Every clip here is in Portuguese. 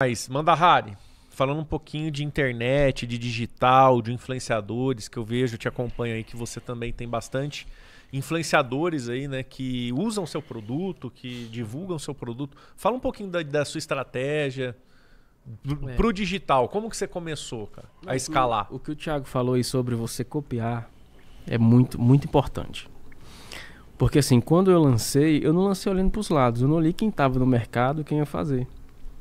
Mas, Mandahari, falando um pouquinho de internet, de digital, de influenciadores, que eu vejo, te acompanho aí, que você também tem bastante influenciadores aí, né, que usam seu produto, que divulgam seu produto. Fala um pouquinho da, da sua estratégia é. pro digital. Como que você começou, cara, a escalar? O, o que o Thiago falou aí sobre você copiar é muito, muito importante. Porque assim, quando eu lancei, eu não lancei olhando para os lados, eu não li quem estava no mercado, quem ia fazer.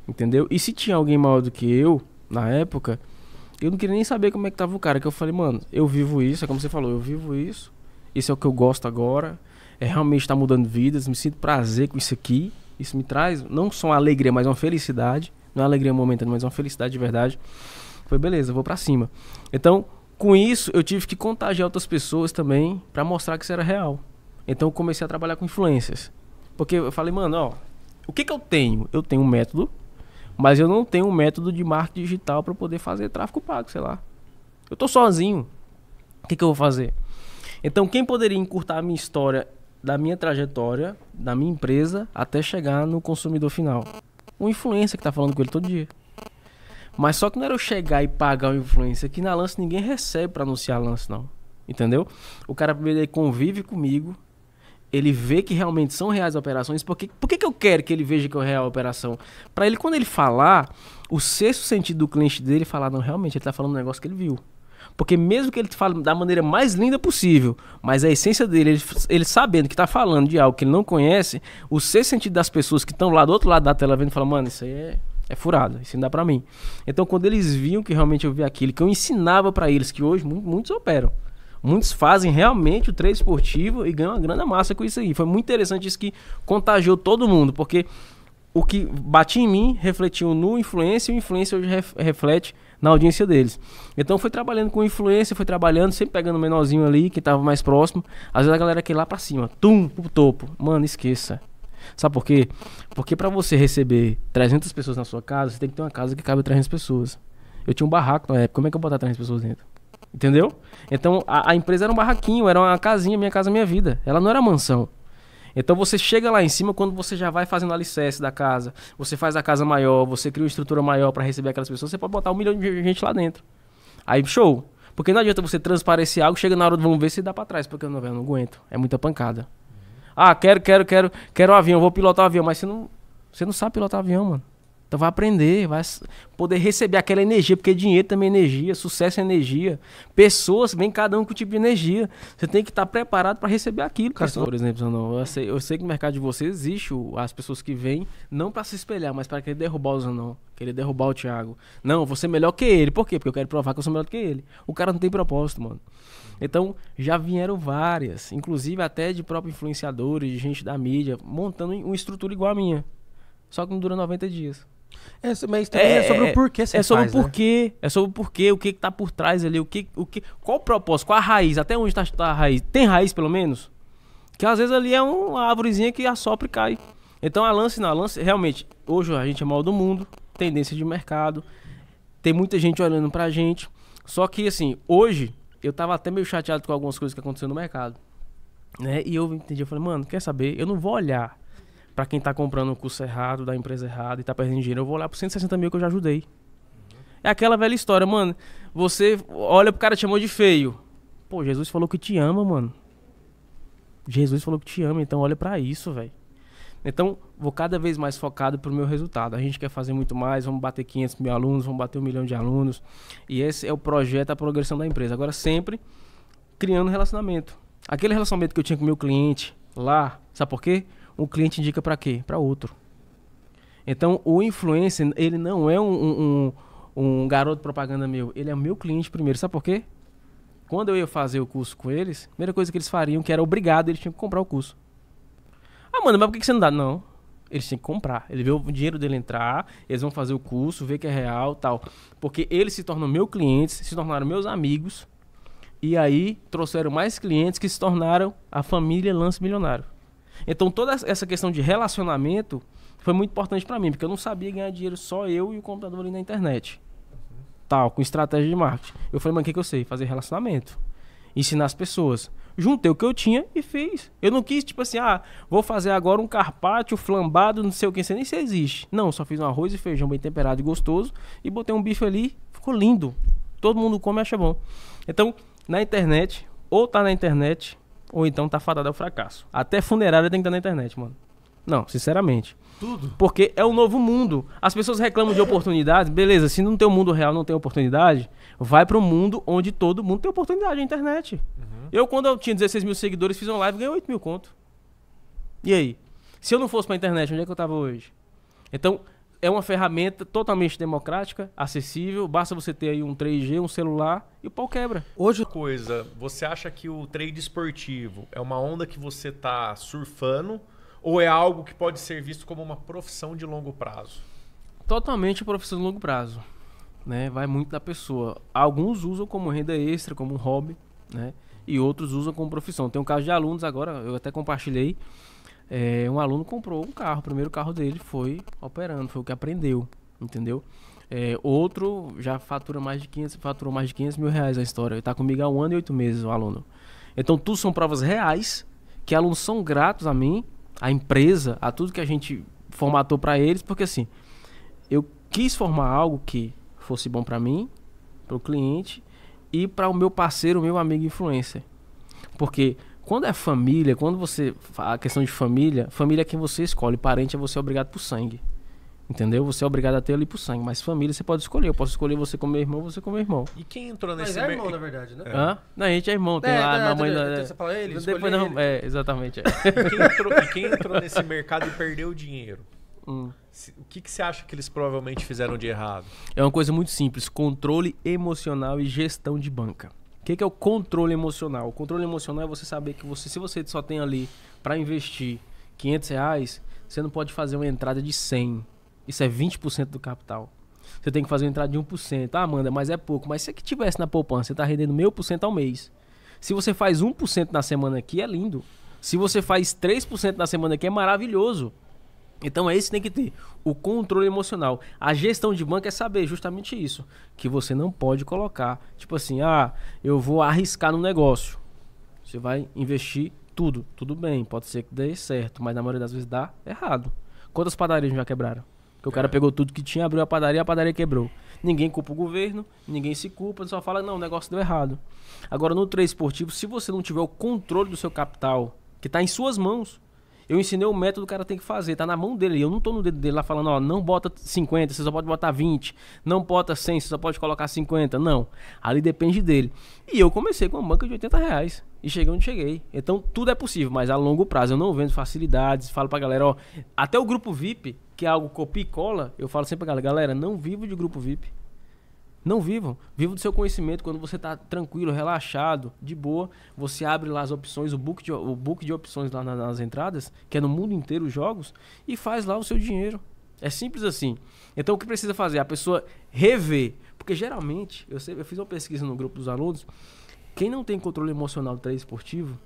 Entendeu? E se tinha alguém maior do que eu, na época, eu não queria nem saber como é que tava o cara. Que eu falei, mano, eu vivo isso, é como você falou, eu vivo isso. Isso é o que eu gosto agora. É realmente está mudando vidas, me sinto prazer com isso aqui. Isso me traz não só uma alegria, mas uma felicidade. Não é alegria momentânea, mas uma felicidade de verdade. Foi beleza, vou para cima. Então, com isso, eu tive que contagiar outras pessoas também para mostrar que isso era real. Então, eu comecei a trabalhar com influências. Porque eu falei, mano, ó, o que que eu tenho? Eu tenho um método mas eu não tenho um método de marketing digital para poder fazer tráfego pago, sei lá. Eu tô sozinho. O que, que eu vou fazer? Então, quem poderia encurtar a minha história, da minha trajetória, da minha empresa, até chegar no consumidor final? Um influencer que tá falando com ele todo dia. Mas só que não era eu chegar e pagar o um influencer, que na lance ninguém recebe para anunciar lance, não. Entendeu? O cara primeiro convive comigo, ele vê que realmente são reais operações, porque, por que, que eu quero que ele veja que é real a operação? Para ele, quando ele falar, o sexto sentido do cliente dele é falar, não, realmente, ele está falando um negócio que ele viu. Porque mesmo que ele fale da maneira mais linda possível, mas a essência dele, ele, ele sabendo que está falando de algo que ele não conhece, o sexto sentido das pessoas que estão lá do outro lado da tela vendo, fala, mano, isso aí é, é furado, isso não dá para mim. Então, quando eles viam que realmente eu vi aquilo, que eu ensinava para eles, que hoje muitos operam, Muitos fazem realmente o trade esportivo e ganham uma grana massa com isso aí. Foi muito interessante isso que contagiou todo mundo, porque o que batia em mim refletiu no influência e o influência hoje ref, reflete na audiência deles. Então foi trabalhando com influência, foi trabalhando, sempre pegando o menorzinho ali, que tava mais próximo. Às vezes a galera ir lá para cima, tum, pro topo. Mano, esqueça. Sabe por quê? Porque para você receber 300 pessoas na sua casa, você tem que ter uma casa que cabe 300 pessoas. Eu tinha um barraco na época, como é que eu botar 300 pessoas dentro? Entendeu? Então a, a, empresa era um barraquinho, era uma casinha, minha casa, minha vida. Ela não era mansão. Então você chega lá em cima quando você já vai fazendo alicerce da casa, você faz a casa maior, você cria uma estrutura maior para receber aquelas pessoas, você pode botar um milhão de gente lá dentro. Aí, show. Porque não adianta você transparecer algo, chega na hora do vamos ver se dá para trás, porque eu não, eu não aguento. É muita pancada. Ah, quero, quero, quero, quero um avião, vou pilotar um avião, mas você não, você não sabe pilotar avião, mano. Então vai aprender, vai poder receber aquela energia, porque dinheiro também é energia, sucesso é energia. Pessoas, vem cada um com o tipo de energia. Você tem que estar preparado para receber aquilo. Cara, por exemplo, Zanon, eu, sei, eu sei que no mercado de vocês existe as pessoas que vêm, não para se espelhar, mas para querer derrubar o Zanon, querer derrubar o Thiago. Não, você é melhor que ele. Por quê? Porque eu quero provar que eu sou melhor que ele. O cara não tem propósito, mano. Então, já vieram várias, inclusive até de próprios influenciadores, de gente da mídia, montando uma estrutura igual a minha. Só que não dura 90 dias. É, mas também é, é sobre o é, é, porquê você É sobre faz, o né? porquê, né? é sobre o porquê, o que, que tá por trás ali, o que, o que, qual o propósito, qual a raiz, até onde tá, tá a raiz. Tem raiz, pelo menos? Que às vezes ali é uma árvorezinha que assopra e cai. Então a lance na lance, realmente, hoje a gente é mal do mundo, tendência de mercado, tem muita gente olhando pra gente. Só que assim, hoje eu tava até meio chateado com algumas coisas que aconteceram no mercado. Né? E eu entendi, eu falei, mano, quer saber? Eu não vou olhar para quem está comprando o curso errado, da empresa errada e está perdendo dinheiro, eu vou lá por 160 mil que eu já ajudei. É aquela velha história, mano. Você olha pro cara te chamou de feio. Pô, Jesus falou que te ama, mano. Jesus falou que te ama, então olha para isso, velho. Então, vou cada vez mais focado pro meu resultado. A gente quer fazer muito mais, vamos bater 500 mil alunos, vamos bater um milhão de alunos. E esse é o projeto, a progressão da empresa. Agora, sempre criando relacionamento. Aquele relacionamento que eu tinha com o meu cliente lá, sabe por quê? o cliente indica para quê? Para outro. Então, o influencer, ele não é um, um, um garoto propaganda meu. Ele é meu cliente primeiro. Sabe por quê? Quando eu ia fazer o curso com eles, a primeira coisa que eles fariam, que era obrigado, eles tinham que comprar o curso. Ah, mano, mas por que você não dá? Não. Eles têm que comprar. Ele vê o dinheiro dele entrar, eles vão fazer o curso, ver que é real tal. Porque eles se tornam meus clientes, se tornaram meus amigos. E aí trouxeram mais clientes que se tornaram a família Lance Milionário. Então toda essa questão de relacionamento foi muito importante para mim, porque eu não sabia ganhar dinheiro só eu e o computador ali na internet. Uhum. Tal, com estratégia de marketing. Eu falei, mano, o que, que eu sei? Fazer relacionamento. Ensinar as pessoas. Juntei o que eu tinha e fiz. Eu não quis, tipo assim, ah, vou fazer agora um carpaccio flambado, não sei o que, sei nem se existe. Não, só fiz um arroz e feijão bem temperado e gostoso e botei um bife ali, ficou lindo. Todo mundo come e acha bom. Então, na internet, ou tá na internet, ou então tá fadado ao fracasso. Até funerária tem que estar na internet, mano. Não, sinceramente. Tudo. Porque é um novo mundo. As pessoas reclamam de oportunidades. Beleza, se não tem o um mundo real, não tem oportunidade, vai para o mundo onde todo mundo tem oportunidade, a internet. Uhum. Eu, quando eu tinha 16 mil seguidores, fiz uma live e ganhei 8 mil conto. E aí? Se eu não fosse pra internet, onde é que eu tava hoje? Então, é uma ferramenta totalmente democrática, acessível. Basta você ter aí um 3G, um celular e o pau quebra. Hoje coisa, você acha que o trade esportivo é uma onda que você está surfando ou é algo que pode ser visto como uma profissão de longo prazo? Totalmente profissão de longo prazo, né? Vai muito da pessoa. Alguns usam como renda extra, como um hobby, né? E outros usam como profissão. Tem um caso de alunos agora, eu até compartilhei é, um aluno comprou um carro, o primeiro carro dele foi operando, foi o que aprendeu, entendeu? É, outro já fatura mais de 500, faturou mais de 500 mil reais a história. Ele está comigo há um ano e oito meses, o aluno. Então, tudo são provas reais, que alunos são gratos a mim, à empresa, a tudo que a gente formatou para eles, porque assim, eu quis formar algo que fosse bom para mim, para o cliente e para o meu parceiro, meu amigo influencer. Porque quando é família, quando você. A questão de família, família é quem você escolhe. Parente é você obrigado por sangue. Entendeu? Você é obrigado a ter ali por sangue. Mas família você pode escolher. Eu posso escolher você como meu irmão, você como meu irmão. E quem entrou nesse... Mas é irmão, na verdade, né? Hã? Não, a gente é irmão. Tem é, lá, é, na mãe... Então é, você fala ah, ele, depois não, É, exatamente. É. E, quem entrou, e, quem entrou, nesse mercado e perdeu o dinheiro? Hum. O que, que você acha que eles provavelmente fizeram de errado? É uma coisa muito simples. Controle emocional e gestão de banca que, que é o controle emocional? O controle emocional é você saber que você, se você só tem ali para investir 500 reais, você não pode fazer uma entrada de 100. Isso é 20% do capital. Você tem que fazer uma entrada de 1%. Ah, Amanda, mas é pouco. Mas se você tivesse na poupança, você está rendendo meio por cento ao mês. Se você faz 1% na semana aqui, é lindo. Se você faz 3% na semana aqui, é maravilhoso. Então é isso que tem que ter. O controle emocional. A gestão de banco é saber justamente isso. Que você não pode colocar. Tipo assim, ah, eu vou arriscar no negócio. Você vai investir tudo. Tudo bem, pode ser que dê certo, mas na maioria das vezes dá errado. Quantas padarias já quebraram? Que o cara é. pegou tudo que tinha, abriu a padaria, a padaria quebrou. Ninguém culpa o governo, ninguém se culpa, só fala, não, o negócio deu errado. Agora, no trade esportivo, se você não tiver o controle do seu capital, que está em suas mãos, eu ensinei o método que o cara tem que fazer, tá na mão dele. Eu não tô no dedo dele lá falando, ó, não bota 50, você só pode botar 20. Não bota 100, você só pode colocar 50. Não. Ali depende dele. E eu comecei com uma banca de 80 reais. E cheguei onde cheguei. Então tudo é possível, mas a longo prazo eu não vendo facilidades. Falo pra galera, ó, até o grupo VIP, que é algo copia e cola, eu falo sempre pra galera, galera, não vivo de grupo VIP. Não vivam. Viva do seu conhecimento. Quando você está tranquilo, relaxado, de boa, você abre lá as opções, o book de, o book de opções lá nas, nas entradas, que é no mundo inteiro os jogos, e faz lá o seu dinheiro. É simples assim. Então o que precisa fazer? A pessoa rever. Porque geralmente, eu, sei, eu fiz uma pesquisa no grupo dos alunos, quem não tem controle emocional do treino esportivo,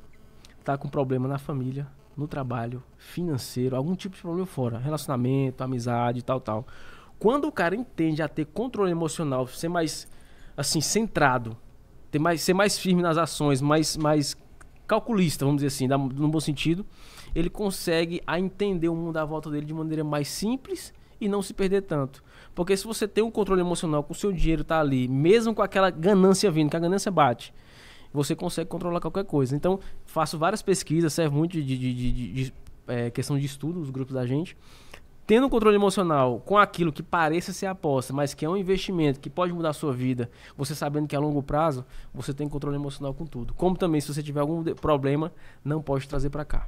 está com problema na família, no trabalho, financeiro, algum tipo de problema fora, relacionamento, amizade, tal, tal. Quando o cara entende a ter controle emocional, ser mais assim centrado, ter mais, ser mais firme nas ações, mais mais calculista, vamos dizer assim, no bom sentido, ele consegue a entender o mundo à volta dele de maneira mais simples e não se perder tanto. Porque se você tem um controle emocional com o seu dinheiro tá ali, mesmo com aquela ganância vindo, que a ganância bate, você consegue controlar qualquer coisa. Então, faço várias pesquisas, serve muito de, de, de, de é, questão de estudo, os grupos da gente tendo um controle emocional com aquilo que pareça ser aposta, mas que é um investimento que pode mudar a sua vida, você sabendo que a longo prazo, você tem controle emocional com tudo. Como também se você tiver algum problema, não pode trazer para cá.